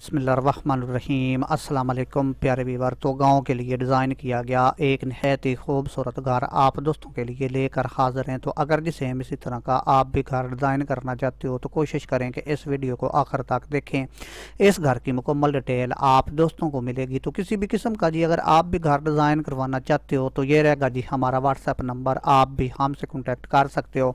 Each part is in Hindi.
बसमीम अल्लाम प्यारे वीवर तो गांव के लिए डिज़ाइन किया गया एक नहायत ही खूबसूरत घर आप दोस्तों के लिए लेकर हाज़िर हैं तो अगर जिसे हम इसी तरह का आप भी घर डिज़ाइन करना चाहते हो तो कोशिश करें कि इस वीडियो को आखिर तक देखें इस घर की मुकम्मल डिटेल आप दोस्तों को मिलेगी तो किसी भी किस्म का जी अगर आप भी घर डिज़ाइन करवाना चाहते हो तो ये रहेगा जी हमारा व्हाट्सएप नंबर आप भी हमसे कॉन्टेक्ट कर सकते हो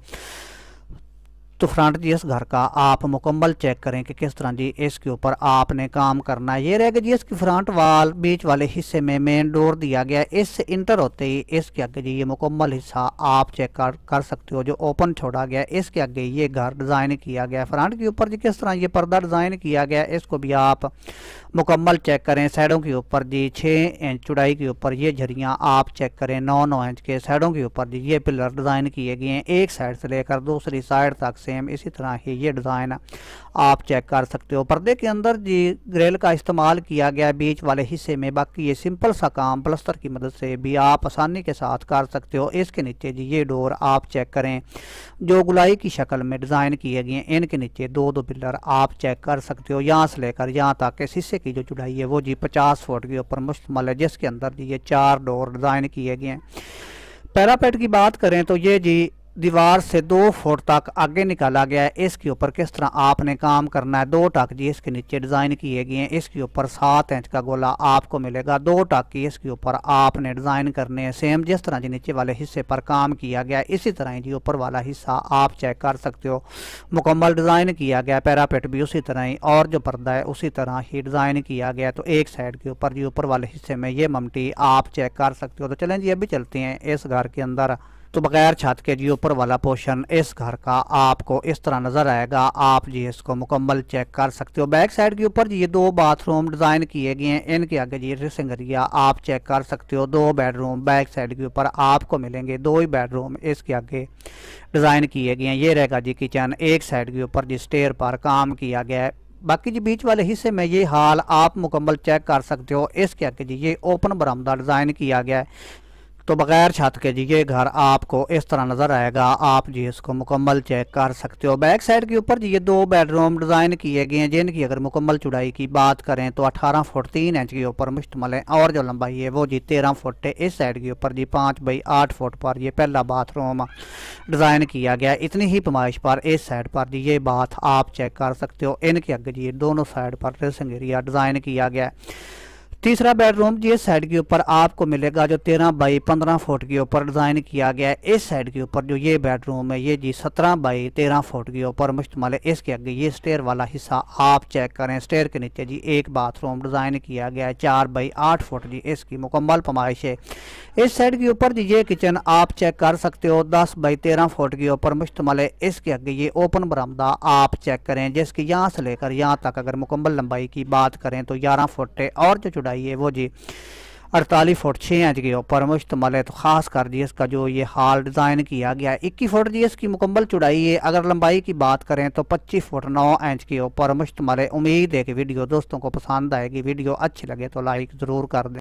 तो फ्रंट इस घर का आप मुकम्मल चेक करें कि किस तरह जी इसके ऊपर आपने काम करना है ये रहेगा जी इसकी फ्रंट वाल बीच वाले हिस्से में मेन डोर दिया गया इससे इंटर होते ही इसके आगे जी ये मुकम्मल हिस्सा आप चेक कर, कर सकते हो जो ओपन छोड़ा गया इसके आगे ये घर डिज़ाइन किया गया फ्रंट के ऊपर जी किस तरह ये पर्दा डिज़ाइन किया गया इसको भी आप मुकम्मल चेक करें साइडों के ऊपर जी छः इंच चुड़ाई के ऊपर ये झरियाँ आप चेक करें नौ नौ इंच के साइडों के ऊपर जी ये पिलर डिज़ाइन किए गए हैं एक साइड से लेकर दूसरी साइड तक से सेम इसी तरह ही ये डिज़ाइन आप चेक कर सकते हो पर्दे के अंदर जी ग्रेल का इस्तेमाल किया गया बीच वाले हिस्से में बाकी ये सिंपल सा काम प्लस्तर की मदद से भी आप आसानी के साथ कर सकते हो इसके नीचे जी ये डोर आप चेक करें जो गुलाई की शक्ल में डिज़ाइन किए गए हैं इनके नीचे दो दो पिलर आप चेक कर सकते हो यहाँ से लेकर यहाँ तक इस हिस्से की जो चुड़ाई है वो जी पचास फुट के ऊपर मुश्तमल है जिसके अंदर जी ये चार डोर डिज़ाइन किए गए हैं पैरापेट की बात करें तो ये जी दीवार से दो फुट तक आगे निकाला गया है इसके ऊपर किस तरह आपने काम करना है दो टक जी इसके नीचे डिज़ाइन किए गए हैं इसके ऊपर सात इंच का गोला आपको मिलेगा दो टक की इसके ऊपर आपने डिज़ाइन करने हैं सेम जिस तरह जी नीचे वाले हिस्से पर काम किया गया इसी तरह ही जी ऊपर वाला हिस्सा आप चेक कर सकते हो मुकम्मल डिज़ाइन किया गया पैरापेट भी उसी तरह ही और जो पर्दा है उसी तरह ही डिज़ाइन किया गया तो एक साइड के ऊपर जी ऊपर वाले हिस्से में ये ममटी आप चेक कर सकते हो तो चलें जी अभी चलते हैं इस घर के अंदर तो बगैर छत के जी ऊपर वाला पोर्शन इस घर का आपको इस तरह नज़र आएगा आप जी इसको मुकम्मल चेक कर सकते हो बैक साइड के ऊपर ये दो बाथरूम डिज़ाइन किए गए हैं इनके आगे जी एरिया आप चेक कर सकते हो दो बेडरूम बैक साइड के ऊपर आपको मिलेंगे दो ही बेडरूम इसके आगे डिज़ाइन किए गए हैं ये रहेगा जी किचन एक साइड के ऊपर जी स्टेयर पर काम किया गया है बाकी जी बीच वाले हिस्से में ये हाल आप मुकम्मल चेक कर सकते हो इसके आगे जी ये ओपन बरामदा डिज़ाइन किया गया है तो बगैर छत के जी ये घर आपको इस तरह नज़र आएगा आप जी इसको मुकम्मल चेक कर सकते हो बैक साइड के ऊपर जी ये दो बेडरूम डिज़ाइन किए गए हैं जिनकी अगर मुकम्मल चुड़ाई की बात करें तो 18 फुट तीन इंच के ऊपर मुश्तमल है और जो लंबाई है वो जी तेरह फुट है इस साइड के ऊपर जी पाँच बाई आठ फुट पर यह पहला बाथरूम डिज़ाइन किया गया इतनी ही पमाइश पर इस साइड पर जी ये बात आप चेक कर सकते हो इनके अगर जी दोनों साइड पर ड्रेसिंग एरिया डिज़ाइन किया गया है तीसरा बेडरूम ये साइड के ऊपर आपको मिलेगा जो तेरह बाई पंद्रह फुट के ऊपर डिज़ाइन किया गया है इस साइड के ऊपर जो ये बेडरूम है ये जी सत्रह बाई तेरह फुट के ऊपर मुश्तमल है इसके आगे ये स्टेयर वाला हिस्सा आप चेक करें स्टेयर के नीचे जी एक बाथरूम डिज़ाइन किया गया है चार बाई आठ फुट जी इसकी मुकम्मल पमाइश है इस साइड के ऊपर जी ये किचन आप चेक कर सकते हो दस बाई तेरह फुट के ऊपर मुश्तमल है इसके आगे ये ओपन बरामदा आप चेक करें जिसकी यहाँ से लेकर यहाँ तक अगर मुकम्मल लंबाई की बात करें तो ग्यारह फुट है और जो जुड़ा है वो जी अड़तालीस फुट छः इंच के ऊपर मुश्तमल है तो ख़ास कर जी इसका जो ये हाल डिज़ाइन किया गया है इक्की फुट जी इसकी मुकम्मल चुड़ाई है अगर लंबाई की बात करें तो पच्चीस फुट नौ इंच के ऊपर मुश्तमल है उम्मीद है कि वीडियो दोस्तों को पसंद आएगी वीडियो अच्छी लगे तो लाइक ज़रूर कर दें